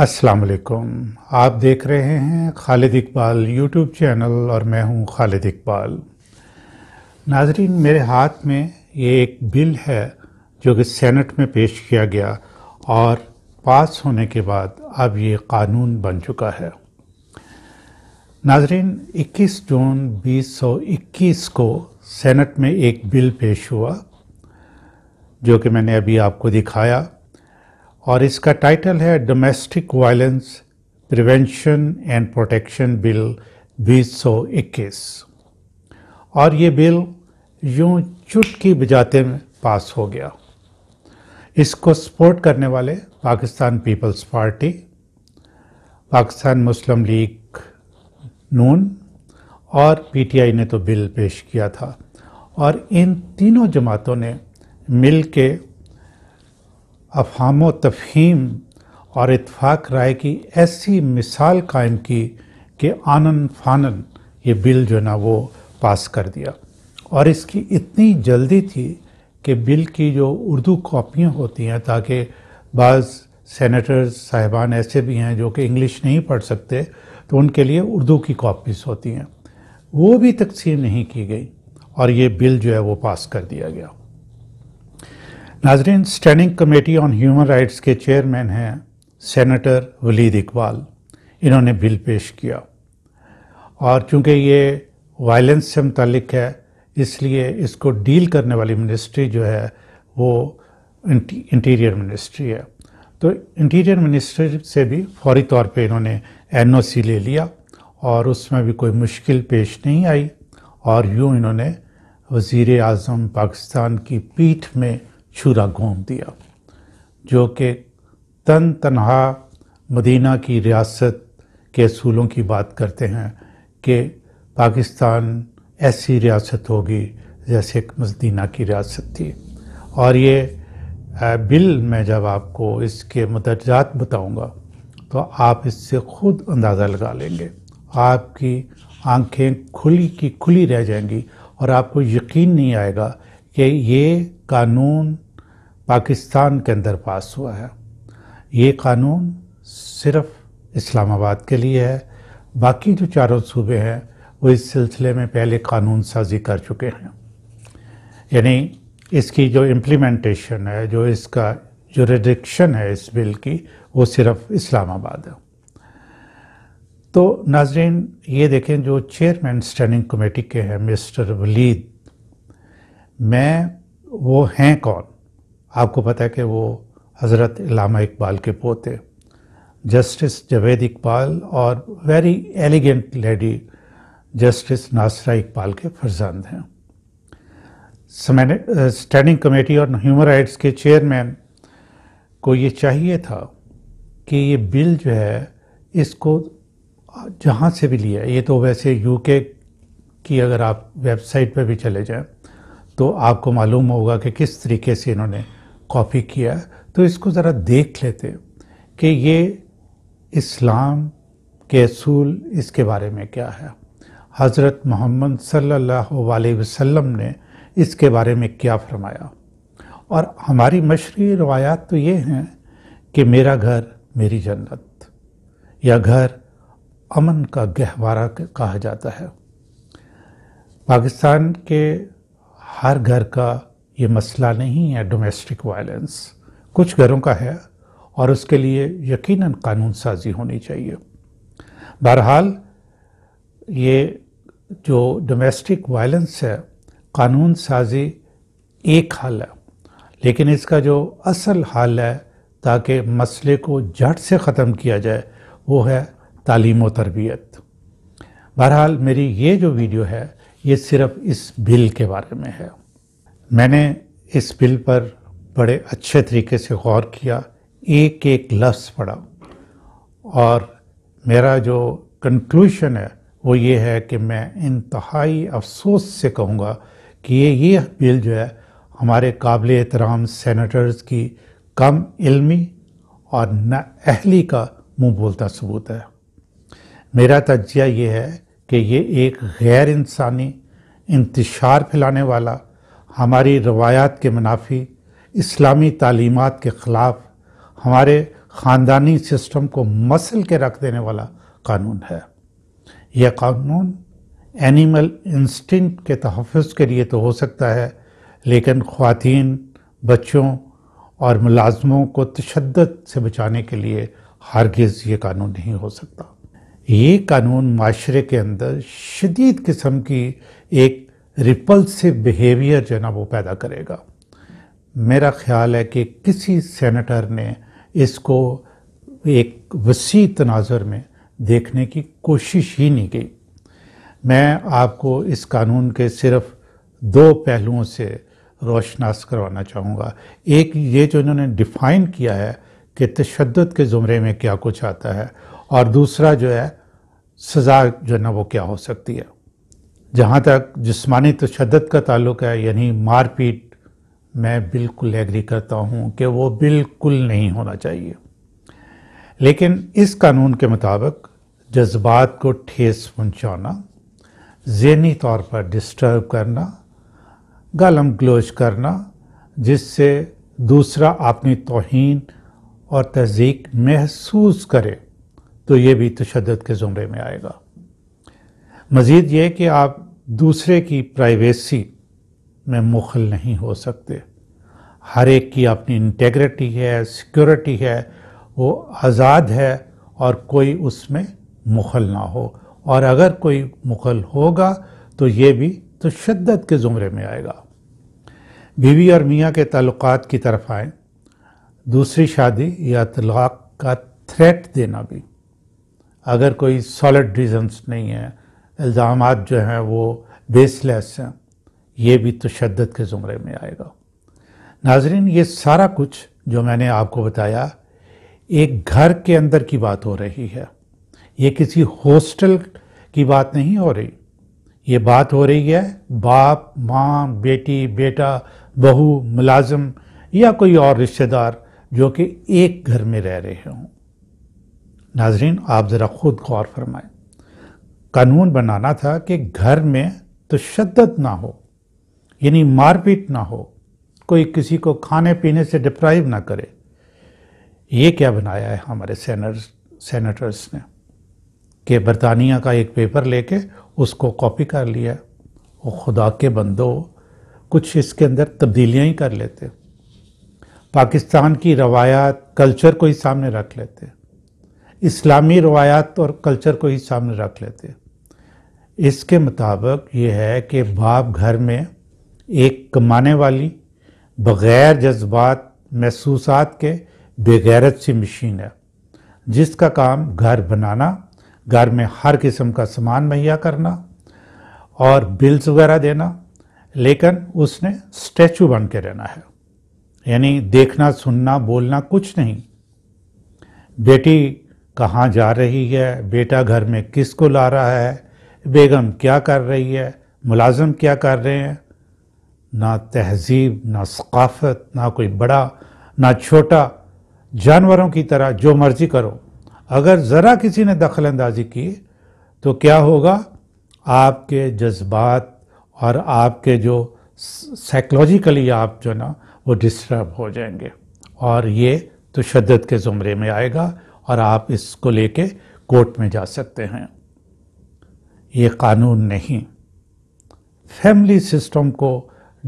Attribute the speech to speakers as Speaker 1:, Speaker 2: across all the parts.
Speaker 1: अस्सलाम वालेकुम आप देख रहे हैं खालिद इकबाल यूट्यूब चैनल और मैं हूं खालिद इकबाल नाजरीन मेरे हाथ में ये एक बिल है जो कि सेनेट में पेश किया गया और पास होने के बाद अब ये कानून बन चुका है नाजरीन 21 जून 2021 को सेनेट में एक बिल पेश हुआ जो कि मैंने अभी आपको दिखाया और इसका टाइटल है domestic violence prevention and protection bill 2021 और ये बिल यूं चुटकी बजाते में पास हो गया इसको सपोर्ट करने वाले Pakistan People's Party Pakistan Muslim League नून और पीटीआई ने तो बिल पेश किया था और इन तीनों जमातों ने मिल के अफहाम तफहीम और इतफाक़ राय की ऐसी मिसाल कायम की कि आनन फानन ये बिल जो है ना वो पास कर दिया और इसकी इतनी जल्दी थी कि बिल की जो उर्दू कॉपियाँ होती हैं ताकि बाज़ सेनेटर्स साहिबान ऐसे भी हैं जो कि इंग्लिश नहीं पढ़ सकते तो उनके लिए उर्दू की कॉपीज़ होती हैं वो भी तकसीम नहीं की गई और ये बिल जो है वो पास कर दिया गया नाजरीन standing committee on human rights के चेयरमैन हैं सेनेटर वलीद इकबाल इन्होंने बिल पेश किया और चूँकि ये वायलेंस से मतलब है इसलिए इसको डील करने वाली मिनिस्ट्री जो है वो इंटीरियर मिनिस्ट्री है तो इंटीरियर मिनिस्ट्री से भी फौरी तौर पे इन्होंने एनओसी ले लिया और उसमें भी कोई मुश्किल पेश नहीं आई और यूँ इन्होंने वज़ी अजम पाकिस्तान की पीठ में छुरा घोंप दिया जो कि तन तनहा मदीना की रियासत के असूलों की बात करते हैं कि पाकिस्तान ऐसी रियासत होगी जैसे एक मदीना की रियासत थी और ये बिल मैं जब आपको इसके मदरजात बताऊंगा तो आप इससे खुद अंदाज़ा लगा लेंगे आपकी आंखें खुली की खुली रह जाएंगी और आपको यकीन नहीं आएगा कि ये कानून पाकिस्तान के अंदर पास हुआ है ये कानून सिर्फ इस्लामाबाद के लिए है बाकी जो चारों सूबे हैं वो इस सिलसिले में पहले कानून साजी कर चुके हैं यानी इसकी जो इम्प्लीमेंटेशन है जो इसका जो रिडिक्शन है इस बिल की वो सिर्फ इस्लामाबाद है तो नाजरीन ये देखें जो चेयरमैन स्टैंडिंग कमेटी के हैं मिस्टर वलीद मैं वो हैं कौन आपको पता है कि वो हज़रत इलामा इकबाल के पोते जस्टिस जवेद इकबाल और very elegant lady justice Nasira Iqbal के फर्जंद हैं स्टैंडिंग कमेटी और ह्यूमन राइट्स के चेयरमैन को ये चाहिए था कि ये बिल जो है इसको जहाँ से भी लिया ये तो वैसे यूके की अगर आप वेबसाइट पर भी चले जाएं तो आपको मालूम होगा कि किस तरीके से इन्होंने कॉपी किया तो इसको ज़रा देख लेते कि ये इस्लाम के असूल इसके बारे में क्या है हज़रत मोहम्मद सल्ला वसम ने इसके बारे में क्या फरमाया और हमारी मशरी रवायात तो ये हैं कि मेरा घर मेरी जन्नत या घर अमन का गहवारा कहा जाता है पाकिस्तान के हर घर का ये मसला नहीं है डोमेस्टिक वायलेंस कुछ घरों का है और उसके लिए यकीनन कानून साजी होनी चाहिए बहरहाल ये जो डोमेस्टिक वायलेंस है कानून साजी एक हल है लेकिन इसका जो असल हल है ताकि मसले को जड़ से ख़त्म किया जाए वो है तालीम व तरबियत बहरहाल मेरी ये जो वीडियो है ये सिर्फ इस बिल के बारे में है मैंने इस बिल पर बड़े अच्छे तरीके से गौर किया एक एक लफ्स पढ़ा और मेरा जो कंक्लूशन है वो ये है कि मैं इंतहाई अफसोस से कहूँगा कि ये ये बिल जो है हमारे काबिल एहतराम सेनेटर्स की कम इल्मी और अहली का मुँह बोलता सबूत है मेरा तजिया ये है कि ये एक गैर इंसानी इंतशार फैलाने वाला हमारी रवायात के मुनाफी इस्लामी तालीमत के ख़िलाफ़ हमारे ख़ानदानी सिस्टम को मसल के रख देने वाला कानून है यह कानून एनिमल इंस्टिंक्ट के तहफ़ के लिए तो हो सकता है लेकिन ख़वान बच्चों और मुलाजमों को तशद से बचाने के लिए हरगिज़ ये कानून नहीं हो सकता ये कानून माशरे के अंदर शदीद किस्म की एक रिपल्सिव बिहेवियर जो है ना वो पैदा करेगा मेरा ख्याल है कि किसी सेनेटर ने इसको एक वसी तनाजर में देखने की कोशिश ही नहीं की मैं आपको इस कानून के सिर्फ दो पहलुओं से रोशनास करवाना चाहूँगा एक ये जो इन्होंने डिफ़ाइन किया है कि तशद के ज़ुमरे में क्या कुछ आता है और दूसरा जो है सज़ा जो है ना वो क्या हो सकती है जहाँ तक जिसमानी तशद का ताल्लुक है यानी मारपीट मैं बिल्कुल एग्री करता हूँ कि वो बिल्कुल नहीं होना चाहिए लेकिन इस कानून के मुताबिक जज्बात को ठेस पहुँचाना जहनी तौर पर डिस्टर्ब करना गलम ग्लोज करना जिससे दूसरा अपनी तोहन और तहजीक महसूस करे तो ये भी तशद के ज़ुमरे में आएगा मज़ीद ये कि आप दूसरे की प्राइवेसी में मुखल नहीं हो सकते हर एक की अपनी इंटेग्रिटी है सिक्योरिटी है वो आज़ाद है और कोई उसमें मुखल ना हो और अगर कोई मुखल होगा तो ये भी तशद के ज़ुमरे में आएगा बीवी और मियाँ के ताल्लुक की तरफ आए दूसरी शादी या तलाक का थ्रेट देना भी अगर कोई सॉलिड रीजंस नहीं है इल्ज़ाम जो हैं वो बेसलेस हैं ये भी तशद तो के ज़ुमरे में आएगा नाजरीन ये सारा कुछ जो मैंने आपको बताया एक घर के अंदर की बात हो रही है ये किसी हॉस्टल की बात नहीं हो रही ये बात हो रही है बाप माँ बेटी बेटा बहू मुलाजम या कोई और रिश्तेदार जो कि एक घर में रह रहे हों नाजरीन आप ज़रा ख़ुद गौर फरमाएं कानून बनाना था कि घर में तशद ना हो यानी मारपीट ना हो कोई किसी को खाने पीने से डिप्राइव ना करे ये क्या बनाया है हमारे सेनर्स सेनेटर्स ने कि बरतानिया का एक पेपर लेके उसको कॉपी कर लिया वो खुदा के बंदो कुछ इसके अंदर तब्दीलियाँ ही कर लेते पाकिस्तान की रवायात कल्चर को ही सामने रख लेते इस्लामी रवायात और कल्चर को ही सामने रख लेते इसके मुताबिक ये है कि बाप घर में एक कमाने वाली बग़ैर जज्बात महसूस के बेगैरत सी मशीन है जिसका काम घर बनाना घर में हर किस्म का सामान मुहैया करना और बिल्स वगैरह देना लेकिन उसने स्टैचू बन के रहना है यानी देखना सुनना बोलना कुछ नहीं बेटी कहाँ जा रही है बेटा घर में किस को ला रहा है बेगम क्या कर रही है मुलाजम क्या कर रहे हैं ना तहजीब ना सकाफत ना कोई बड़ा ना छोटा जानवरों की तरह जो मर्जी करो अगर ज़रा किसी ने दखल अंदाजी की तो क्या होगा आपके जज्बात और आपके जो साइकोलॉजिकली आप जो ना वो डिस्टर्ब हो जाएंगे और ये तशद तो के ज़ुमरे में आएगा और आप इसको लेके कोर्ट में जा सकते हैं ये कानून नहीं फैमिली सिस्टम को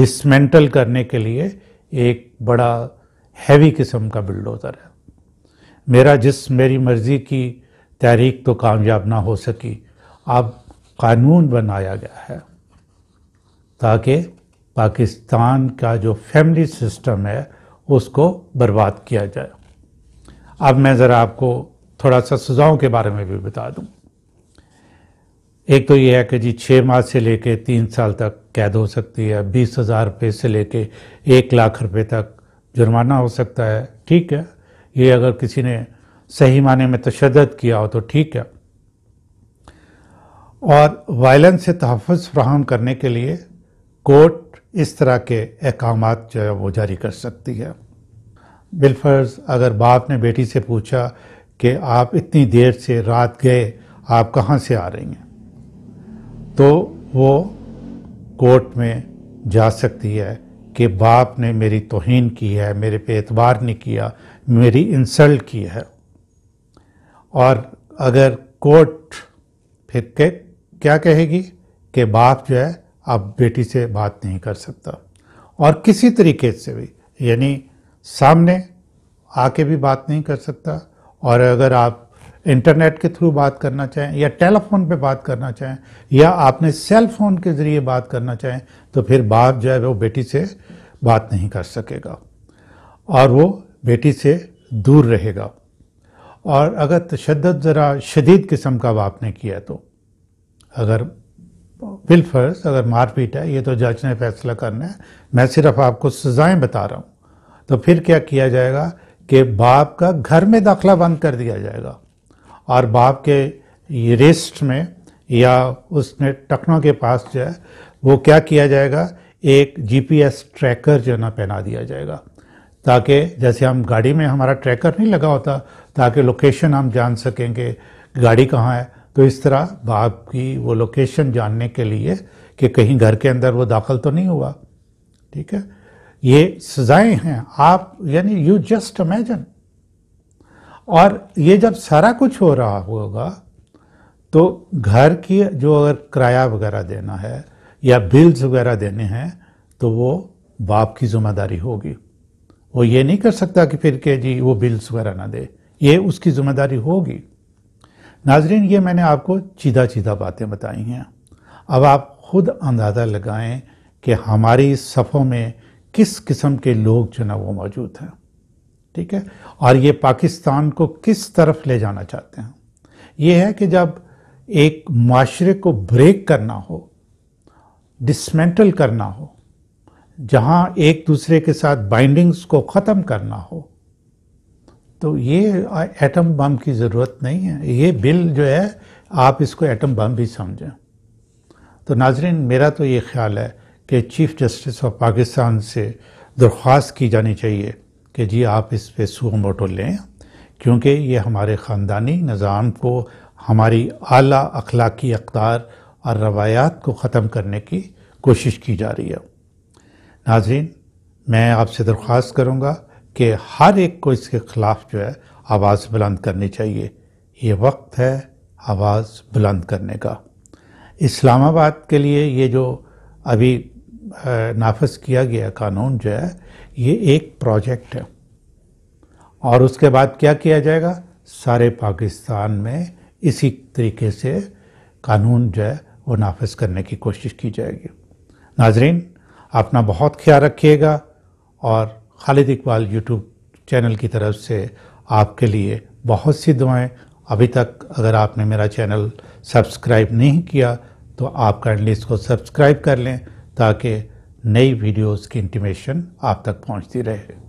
Speaker 1: डिसमेंटल करने के लिए एक बड़ा हैवी किस्म का बिल्डोज़र है मेरा जिस मेरी मर्ज़ी की तहरीक तो कामयाब ना हो सकी अब कानून बनाया गया है ताकि पाकिस्तान का जो फैमिली सिस्टम है उसको बर्बाद किया जाए अब मैं ज़रा आपको थोड़ा सा सज़ाओं के बारे में भी बता दूं एक तो यह है कि जी छः माह से लेके तीन साल तक कैद हो सकती है बीस हज़ार रुपये से लेके एक लाख रुपए तक जुर्माना हो सकता है ठीक है ये अगर किसी ने सही माने में तशद किया हो तो ठीक है और वायलेंस से तहफ़ फ्राहम करने के लिए कोर्ट इस तरह के अहकाम जो है वो जारी कर सकती है बिलफर्ज अगर बाप ने बेटी से पूछा कि आप इतनी देर से रात गए आप कहाँ से आ रही हैं तो वो कोर्ट में जा सकती है कि बाप ने मेरी तोहन की है मेरे पे एतबार नहीं किया मेरी इंसल्ट की है और अगर कोर्ट फिर के क्या कहेगी कि बाप जो है अब बेटी से बात नहीं कर सकता और किसी तरीके से भी यानी सामने आके भी बात नहीं कर सकता और अगर आप इंटरनेट के थ्रू बात करना चाहें या टेलीफोन पे बात करना चाहें या आपने सेल फोन के ज़रिए बात करना चाहें तो फिर बाप जो है वो बेटी से बात नहीं कर सकेगा और वो बेटी से दूर रहेगा और अगर तशद ज़रा शदीद किस्म का बाप ने किया तो अगर विलफर्स अगर मारपीट है ये तो जज ने फैसला करना है मैं सिर्फ आपको सज़ाएं बता रहा हूँ तो फिर क्या किया जाएगा कि बाप का घर में दाखला बंद कर दिया जाएगा और बाप के रेस्ट में या उसमें टखनों के पास जो है वो क्या किया जाएगा एक जीपीएस ट्रैकर जो है ना पहना दिया जाएगा ताकि जैसे हम गाड़ी में हमारा ट्रैकर नहीं लगा होता ताकि लोकेशन हम जान सकेंगे गाड़ी कहाँ है तो इस तरह बाप की वो लोकेशन जानने के लिए कि कहीं घर के अंदर वो दाखिल तो नहीं हुआ ठीक है ये सजाएं हैं आप यानी यू जस्ट इमेजिन और ये जब सारा कुछ हो रहा होगा तो घर की जो अगर किराया वगैरह देना है या बिल्स वगैरह देने हैं तो वो बाप की जिम्मेदारी होगी वो ये नहीं कर सकता कि फिर के जी वो बिल्स वगैरह ना दे ये उसकी जिम्मेदारी होगी नाजरीन ये मैंने आपको चीधा चीधा बातें बताई हैं अब आप खुद अंदाज़ा लगाएं कि हमारी सफ़ों में किस किस्म के लोग जो ना वो मौजूद हैं ठीक है और ये पाकिस्तान को किस तरफ ले जाना चाहते हैं ये है कि जब एक माशरे को ब्रेक करना हो डिसमेंटल करना हो जहाँ एक दूसरे के साथ बाइंडिंग्स को ख़त्म करना हो तो ये एटम बम की ज़रूरत नहीं है ये बिल जो है आप इसको एटम बम भी समझें तो नाजरीन मेरा तो ये ख्याल है कि चीफ जस्टिस ऑफ पाकिस्तान से दरख्वास्त की जानी चाहिए कि जी आप इस पर सू मोटो लें क्योंकि ये हमारे ख़ानदानी निज़ाम को हमारी आला अखलाकी अकदार और रवायात को ख़त्म करने की कोशिश की जा रही है नाजरीन मैं आपसे दरख्वास्त करूँगा कि हर एक को इसके ख़िलाफ़ जो है आवाज़ बुलंद करनी चाहिए ये वक्त है आवाज़ बुलंद करने का इस्लामाबाद के लिए ये जो अभी नाफज किया गया कानून जो है ये एक प्रोजेक्ट है और उसके बाद क्या किया जाएगा सारे पाकिस्तान में इसी तरीके से कानून जो है वो नाफज करने की कोशिश की जाएगी नाजरीन अपना बहुत ख्याल रखिएगा और खालिद इकबाल यूट्यूब चैनल की तरफ से आपके लिए बहुत सी दुआएं अभी तक अगर आपने मेरा चैनल सब्सक्राइब नहीं किया तो आप काइंडली इसको सब्सक्राइब कर लें ताकि नई वीडियोस की इंटीमेशन आप तक पहुंचती रहे